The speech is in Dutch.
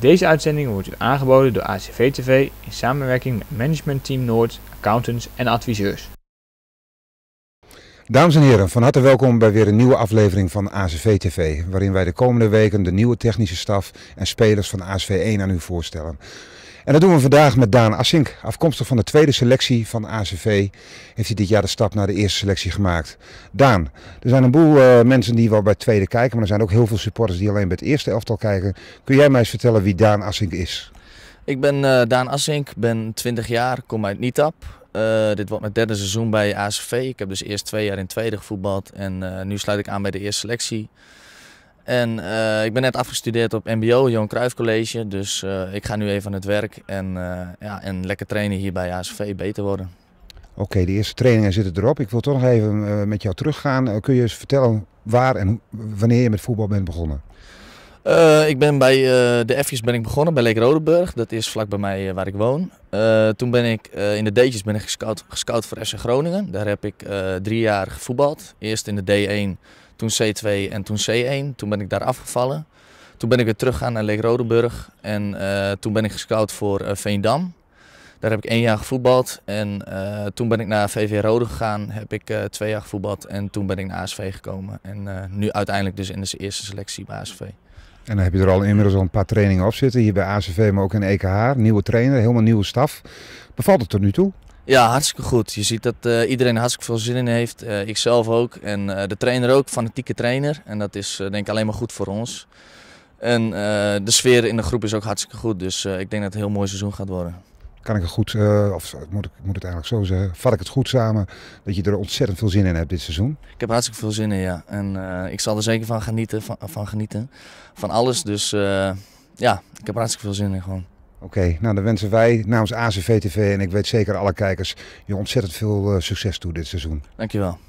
Deze uitzending wordt u aangeboden door ACV TV in samenwerking met Management Team Noord, accountants en adviseurs. Dames en heren, van harte welkom bij weer een nieuwe aflevering van ACV TV, waarin wij de komende weken de nieuwe technische staf en spelers van ACV 1 aan u voorstellen. En dat doen we vandaag met Daan Assink. Afkomstig van de tweede selectie van ACV heeft hij dit jaar de stap naar de eerste selectie gemaakt. Daan, er zijn een boel eh, mensen die wel bij het tweede kijken, maar er zijn ook heel veel supporters die alleen bij het eerste elftal kijken. Kun jij mij eens vertellen wie Daan Assink is? Ik ben eh, Daan Assink, ben 20 jaar, kom uit Nietap. Eh, dit wordt mijn derde seizoen bij ACV. Ik heb dus eerst twee jaar in tweede gevoetbald en nu sluit ik aan bij de eerste selectie. En eh, ik ben net afgestudeerd op MBO, Johan Cruijff College. Dus eh, ik ga nu even aan het werk en, eh, ja, en lekker trainen hier bij ASV, beter worden. Oké, de eerste trainingen zitten erop. Ik wil toch nog even met jou teruggaan. kun je eens vertellen waar en wanneer je met voetbal bent begonnen? Uh, ik ben bij uh, de F's ben ik begonnen bij Leek Rodenburg. Dat is vlak bij mij eh, waar ik woon. toen ben ik in de D'tjes ben ik gescout, gescout voor FC Groningen. Daar heb ik drie jaar gevoetbald. Eerst in de D1, toen C2 en toen C1. Toen ben ik daar afgevallen. Toen ben ik weer teruggegaan naar Leek Rodenburg. En toen ben ik gescout voor Veendam. Daar heb ik één jaar gevoetbald en eh, toen ben ik naar VV Rode gegaan, heb ik eh, twee jaar gevoetbald en toen ben ik naar ASV gekomen. En eh, nu uiteindelijk dus in de eerste selectie bij ASV. En dan heb je er al inmiddels al een paar trainingen op zitten, hier bij ACV, maar ook in EKH. Nieuwe trainer, helemaal nieuwe staf. Bevalt het tot nu toe? Ja, hartstikke goed. Je ziet dat iedereen hartstikke veel zin in heeft. ikzelf ook en de trainer ook, fanatieke trainer. En dat is denk ik alleen maar goed voor ons. En de sfeer in de groep is ook hartstikke goed. Dus ik denk dat het een heel mooi seizoen gaat worden kan ik het goed, eh, of moet ik moet het eigenlijk zo zeggen, vat ik het goed samen dat je er ontzettend veel zin in hebt dit seizoen? Ik heb hartstikke veel zin in, ja. En eh, ik zal er zeker van genieten, van, genieten. Van alles, dus eh, ja, ik heb hartstikke veel zin in gewoon. Oké, nou dan wensen wij namens TV en ik weet zeker alle kijkers je ontzettend veel succes toe dit seizoen. Dankjewel.